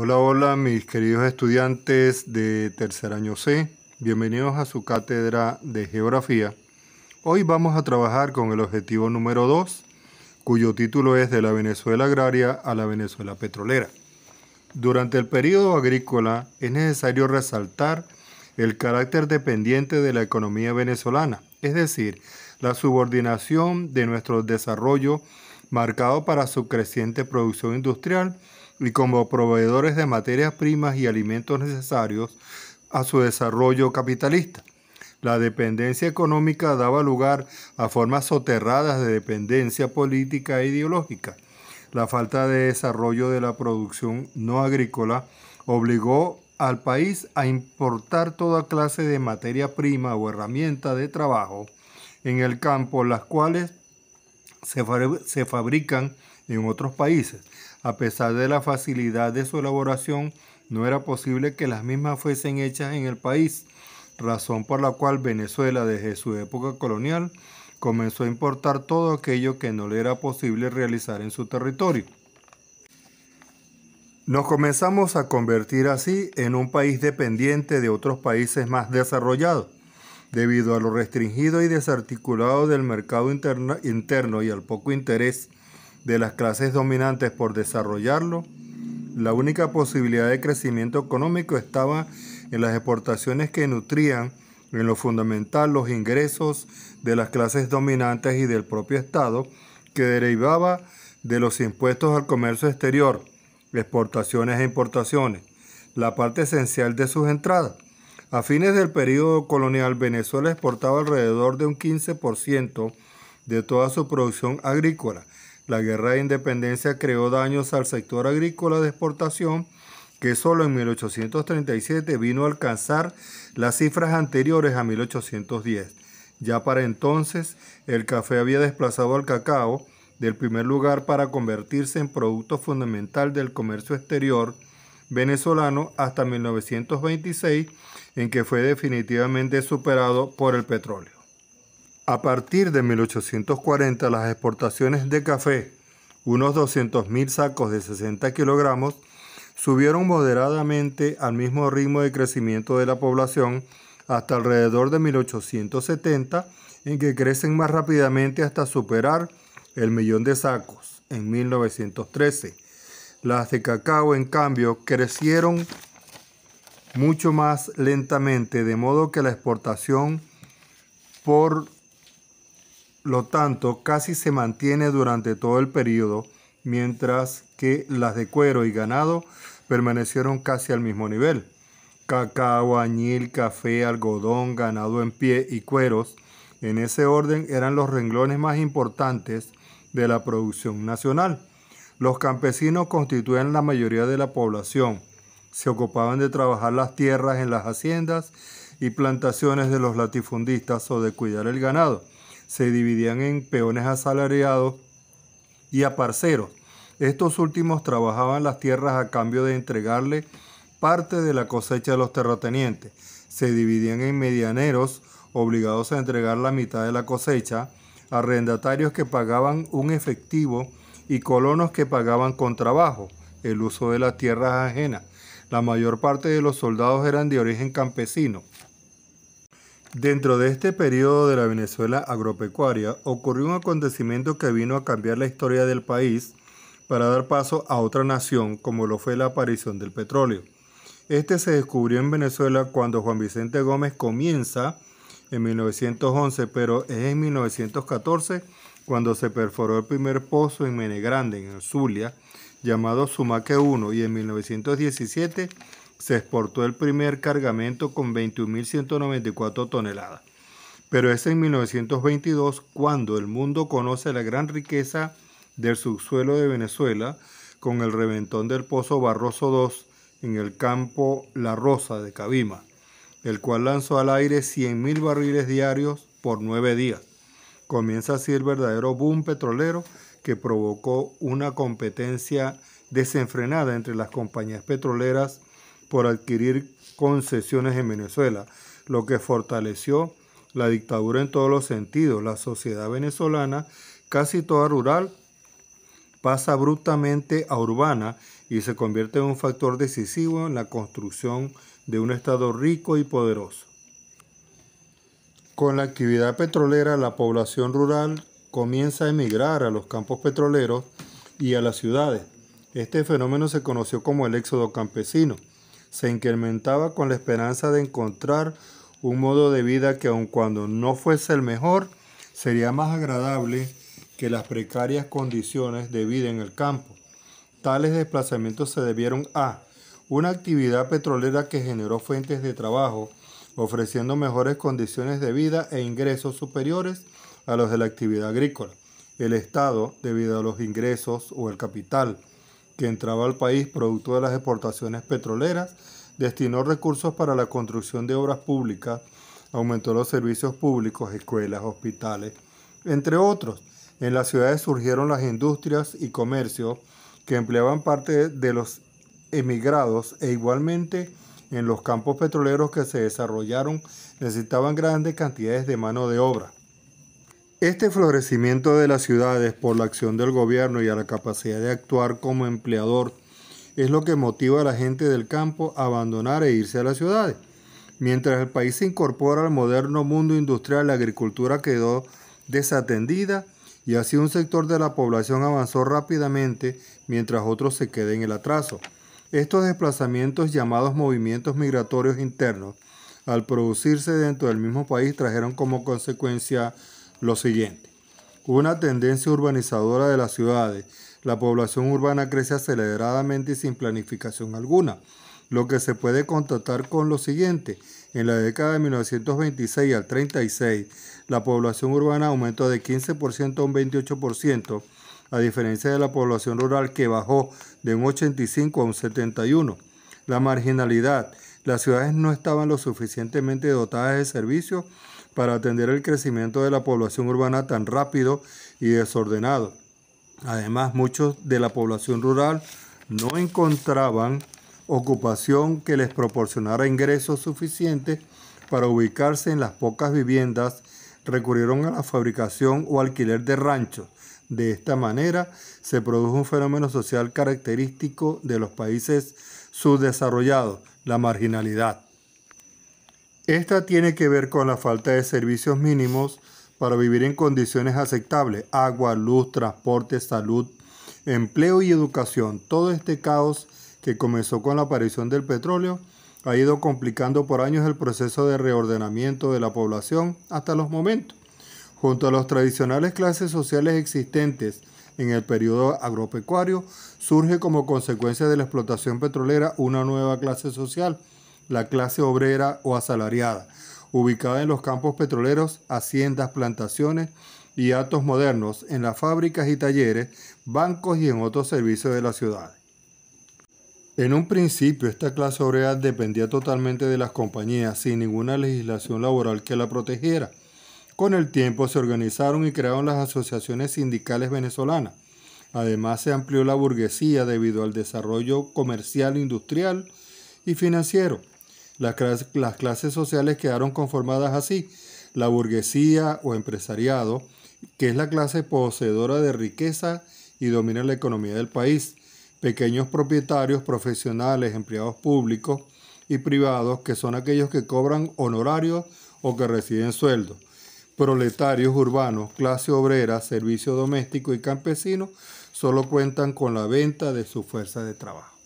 Hola, hola mis queridos estudiantes de tercer año C, bienvenidos a su cátedra de geografía. Hoy vamos a trabajar con el objetivo número 2, cuyo título es de la Venezuela agraria a la Venezuela petrolera. Durante el periodo agrícola es necesario resaltar el carácter dependiente de la economía venezolana, es decir, la subordinación de nuestro desarrollo marcado para su creciente producción industrial, y como proveedores de materias primas y alimentos necesarios a su desarrollo capitalista. La dependencia económica daba lugar a formas soterradas de dependencia política e ideológica. La falta de desarrollo de la producción no agrícola obligó al país a importar toda clase de materia prima o herramienta de trabajo en el campo, las cuales se, fabrican en otros países. A pesar de la facilidad de su elaboración, no era posible que las mismas fuesen hechas en el país, razón por la cual Venezuela desde su época colonial comenzó a importar todo aquello que no le era posible realizar en su territorio. Nos comenzamos a convertir así en un país dependiente de otros países más desarrollados, debido a lo restringido y desarticulado del mercado interno, y al poco interés de las clases dominantes por desarrollarlo, la única posibilidad de crecimiento económico estaba en las exportaciones que nutrían en lo fundamental los ingresos de las clases dominantes y del propio Estado, que derivaba de los impuestos al comercio exterior, exportaciones e importaciones, la parte esencial de sus entradas. A fines del período colonial, Venezuela exportaba alrededor de un 15% de toda su producción agrícola la guerra de independencia creó daños al sector agrícola de exportación que solo en 1837 vino a alcanzar las cifras anteriores a 1810. Ya para entonces el café había desplazado al cacao del primer lugar para convertirse en producto fundamental del comercio exterior venezolano hasta 1926, en que fue definitivamente superado por el petróleo. A partir de 1840, las exportaciones de café, unos 200.000 sacos de 60 kilogramos, subieron moderadamente al mismo ritmo de crecimiento de la población hasta alrededor de 1870, en que crecen más rápidamente hasta superar el millón de sacos en 1913. Las de cacao, en cambio, crecieron mucho más lentamente, de modo que la exportación por lo tanto casi se mantiene durante todo el periodo, mientras que las de cuero y ganado permanecieron casi al mismo nivel. Cacao, añil, café, algodón, ganado en pie y cueros, en ese orden eran los renglones más importantes de la producción nacional. Los campesinos constituían la mayoría de la población. Se ocupaban de trabajar las tierras en las haciendas y plantaciones de los latifundistas o de cuidar el ganado se dividían en peones asalariados y aparceros. Estos últimos trabajaban las tierras a cambio de entregarle parte de la cosecha a los terratenientes. Se dividían en medianeros, obligados a entregar la mitad de la cosecha, arrendatarios que pagaban un efectivo y colonos que pagaban con trabajo el uso de las tierras ajenas. La mayor parte de los soldados eran de origen campesino. Dentro de este periodo de la Venezuela agropecuaria ocurrió un acontecimiento que vino a cambiar la historia del país para dar paso a otra nación, como lo fue la aparición del petróleo. Este se descubrió en Venezuela cuando Juan Vicente Gómez comienza en 1911, pero es en 1914 cuando se perforó el primer pozo en Menegrande, en Zulia, llamado Sumaque 1, y en 1917 se exportó el primer cargamento con 21.194 toneladas. Pero es en 1922 cuando el mundo conoce la gran riqueza del subsuelo de Venezuela con el reventón del pozo Barroso II en el campo La Rosa de Cabima, el cual lanzó al aire 100.000 barriles diarios por nueve días. Comienza así el verdadero boom petrolero que provocó una competencia desenfrenada entre las compañías petroleras por adquirir concesiones en Venezuela, lo que fortaleció la dictadura en todos los sentidos. La sociedad venezolana, casi toda rural, pasa abruptamente a urbana y se convierte en un factor decisivo en la construcción de un Estado rico y poderoso. Con la actividad petrolera, la población rural comienza a emigrar a los campos petroleros y a las ciudades. Este fenómeno se conoció como el éxodo campesino se incrementaba con la esperanza de encontrar un modo de vida que aun cuando no fuese el mejor, sería más agradable que las precarias condiciones de vida en el campo. Tales desplazamientos se debieron a una actividad petrolera que generó fuentes de trabajo, ofreciendo mejores condiciones de vida e ingresos superiores a los de la actividad agrícola. El Estado, debido a los ingresos o el capital, que entraba al país producto de las exportaciones petroleras, destinó recursos para la construcción de obras públicas, aumentó los servicios públicos, escuelas, hospitales, entre otros. En las ciudades surgieron las industrias y comercios que empleaban parte de los emigrados e igualmente en los campos petroleros que se desarrollaron necesitaban grandes cantidades de mano de obra. Este florecimiento de las ciudades por la acción del gobierno y a la capacidad de actuar como empleador es lo que motiva a la gente del campo a abandonar e irse a las ciudades. Mientras el país se incorpora al moderno mundo industrial, la agricultura quedó desatendida y así un sector de la población avanzó rápidamente mientras otros se quedan en el atraso. Estos desplazamientos llamados movimientos migratorios internos, al producirse dentro del mismo país, trajeron como consecuencia lo siguiente. Una tendencia urbanizadora de las ciudades. La población urbana crece aceleradamente y sin planificación alguna. Lo que se puede constatar con lo siguiente. En la década de 1926 al 36, la población urbana aumentó de 15% a un 28%, a diferencia de la población rural que bajó de un 85 a un 71. La marginalidad las ciudades no estaban lo suficientemente dotadas de servicios para atender el crecimiento de la población urbana tan rápido y desordenado. Además, muchos de la población rural no encontraban ocupación que les proporcionara ingresos suficientes para ubicarse en las pocas viviendas, recurrieron a la fabricación o alquiler de ranchos. De esta manera se produjo un fenómeno social característico de los países subdesarrollado, la marginalidad. Esta tiene que ver con la falta de servicios mínimos para vivir en condiciones aceptables, agua, luz, transporte, salud, empleo y educación. Todo este caos que comenzó con la aparición del petróleo ha ido complicando por años el proceso de reordenamiento de la población hasta los momentos. Junto a las tradicionales clases sociales existentes en el periodo agropecuario, surge como consecuencia de la explotación petrolera una nueva clase social, la clase obrera o asalariada, ubicada en los campos petroleros, haciendas, plantaciones y actos modernos, en las fábricas y talleres, bancos y en otros servicios de la ciudad. En un principio esta clase obrera dependía totalmente de las compañías, sin ninguna legislación laboral que la protegiera. Con el tiempo se organizaron y crearon las asociaciones sindicales venezolanas. Además se amplió la burguesía debido al desarrollo comercial, industrial y financiero. Las, clases sociales quedaron conformadas así. La burguesía o empresariado, que es la clase poseedora de riqueza y domina la economía del país. Pequeños propietarios, profesionales, empleados públicos y privados, que son aquellos que cobran honorarios o que reciben sueldos proletarios urbanos, clase obrera, servicio doméstico y campesino solo cuentan con la venta de su fuerza de trabajo.